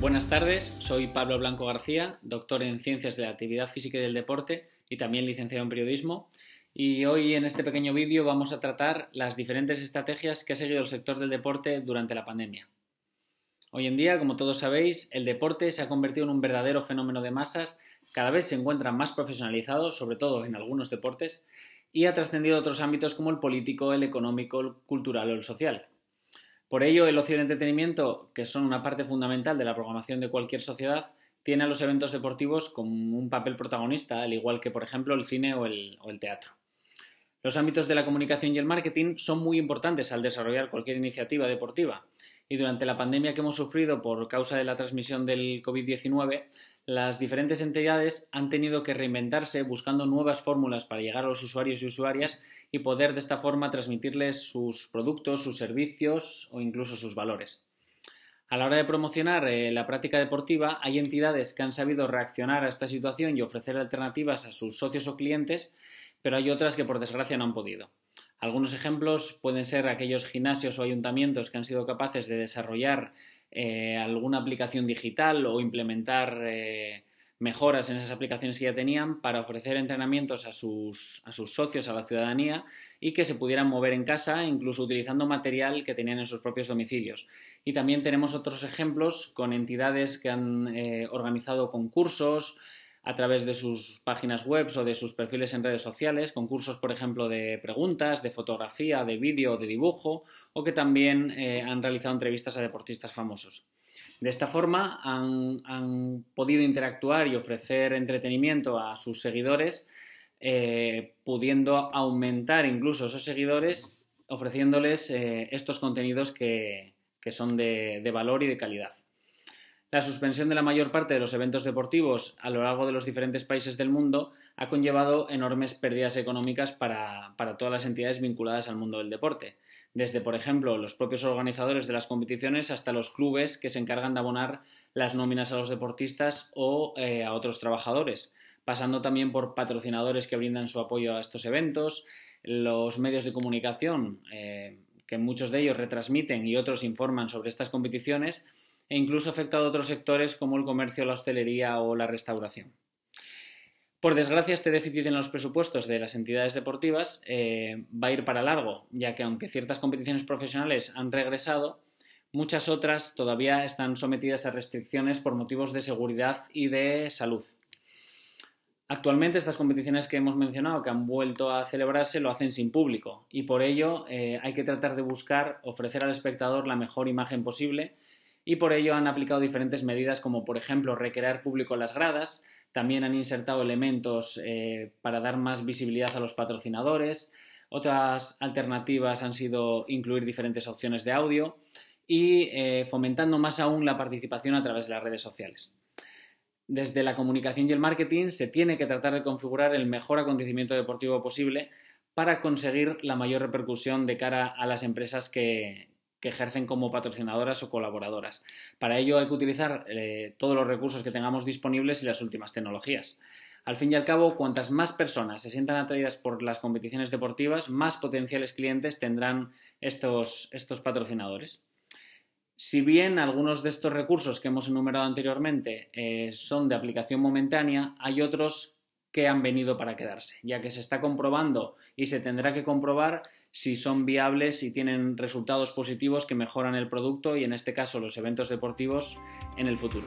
Buenas tardes, soy Pablo Blanco García, doctor en Ciencias de la Actividad Física y del Deporte y también licenciado en Periodismo. Y hoy en este pequeño vídeo vamos a tratar las diferentes estrategias que ha seguido el sector del deporte durante la pandemia. Hoy en día, como todos sabéis, el deporte se ha convertido en un verdadero fenómeno de masas, cada vez se encuentra más profesionalizado, sobre todo en algunos deportes, y ha trascendido otros ámbitos como el político, el económico, el cultural o el social. Por ello, el ocio y el entretenimiento, que son una parte fundamental de la programación de cualquier sociedad, tiene a los eventos deportivos como un papel protagonista, al igual que, por ejemplo, el cine o el, o el teatro. Los ámbitos de la comunicación y el marketing son muy importantes al desarrollar cualquier iniciativa deportiva y durante la pandemia que hemos sufrido por causa de la transmisión del COVID-19, las diferentes entidades han tenido que reinventarse buscando nuevas fórmulas para llegar a los usuarios y usuarias y poder de esta forma transmitirles sus productos, sus servicios o incluso sus valores. A la hora de promocionar eh, la práctica deportiva, hay entidades que han sabido reaccionar a esta situación y ofrecer alternativas a sus socios o clientes pero hay otras que por desgracia no han podido. Algunos ejemplos pueden ser aquellos gimnasios o ayuntamientos que han sido capaces de desarrollar eh, alguna aplicación digital o implementar eh, mejoras en esas aplicaciones que ya tenían para ofrecer entrenamientos a sus, a sus socios, a la ciudadanía, y que se pudieran mover en casa, incluso utilizando material que tenían en sus propios domicilios. Y también tenemos otros ejemplos con entidades que han eh, organizado concursos, a través de sus páginas web o de sus perfiles en redes sociales, concursos, por ejemplo, de preguntas, de fotografía, de vídeo, de dibujo, o que también eh, han realizado entrevistas a deportistas famosos. De esta forma han, podido interactuar y ofrecer entretenimiento a sus seguidores, eh, pudiendo aumentar incluso esos seguidores, ofreciéndoles eh, estos contenidos que, son de valor y de calidad. La suspensión de la mayor parte de los eventos deportivos a lo largo de los diferentes países del mundo ha conllevado enormes pérdidas económicas para, todas las entidades vinculadas al mundo del deporte, desde, por ejemplo, los propios organizadores de las competiciones hasta los clubes que se encargan de abonar las nóminas a los deportistas o eh, a otros trabajadores, pasando también por patrocinadores que brindan su apoyo a estos eventos, los medios de comunicación, eh, que muchos de ellos retransmiten y otros informan sobre estas competiciones, e incluso ha afectado a otros sectores como el comercio, la hostelería o la restauración. Por desgracia, este déficit en los presupuestos de las entidades deportivas eh, va a ir para largo, ya que aunque ciertas competiciones profesionales han regresado, muchas otras todavía están sometidas a restricciones por motivos de seguridad y de salud. Actualmente estas competiciones que hemos mencionado, que han vuelto a celebrarse, lo hacen sin público y por ello eh, hay que tratar de buscar ofrecer al espectador la mejor imagen posible y por ello han aplicado diferentes medidas como por ejemplo recrear público las gradas, también han insertado elementos eh, para dar más visibilidad a los patrocinadores, otras alternativas han sido incluir diferentes opciones de audio y eh, fomentando más aún la participación a través de las redes sociales. Desde la comunicación y el marketing se tiene que tratar de configurar el mejor acontecimiento deportivo posible para conseguir la mayor repercusión de cara a las empresas que, que ejercen como patrocinadoras o colaboradoras. Para ello hay que utilizar eh, todos los recursos que tengamos disponibles y las últimas tecnologías. Al fin y al cabo, cuantas más personas se sientan atraídas por las competiciones deportivas, más potenciales clientes tendrán estos, estos patrocinadores. Si bien algunos de estos recursos que hemos enumerado anteriormente eh, son de aplicación momentánea, hay otros que han venido para quedarse, ya que se está comprobando y se tendrá que comprobar si son viables, y tienen resultados positivos que mejoran el producto y en este caso los eventos deportivos en el futuro.